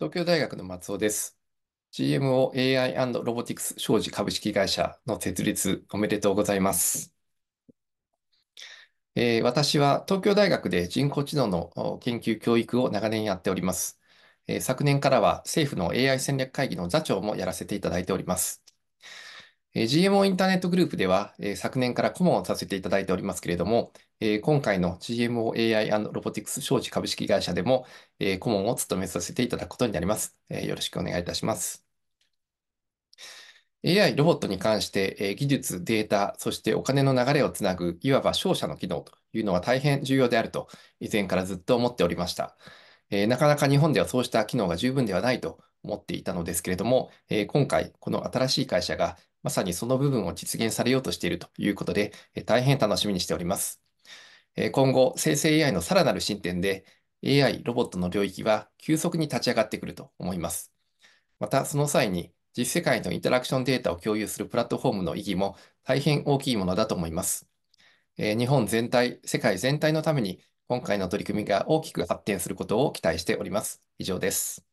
東京大学の松尾です。g m o AI& ロボティクス商事株式会社の設立おめでとうございます。えー、私は東京大学で人工知能の研究教育を長年やっております。えー、昨年からは政府の AI 戦略会議の座長もやらせていただいております。GMO インターネットグループでは、昨年から顧問をさせていただいておりますけれども、今回の GMO AI& ロボティクス商事株式会社でも、顧問を務めさせていただくことになります。よろしくお願いいたします。AI、ロボットに関して、技術、データ、そしてお金の流れをつなぐ、いわば商社の機能というのは大変重要であると、以前からずっと思っておりました。なかなか日本ではそうした機能が十分ではないと思っていたのですけれども、今回、この新しい会社がまさにその部分を実現されようとしているということで、大変楽しみにしております。今後、生成 AI のさらなる進展で、AI、ロボットの領域は急速に立ち上がってくると思います。また、その際に実世界のインタラクションデータを共有するプラットフォームの意義も大変大きいものだと思います。日本全体、世界全体のために今回の取り組みが大きく発展することを期待しております。以上です。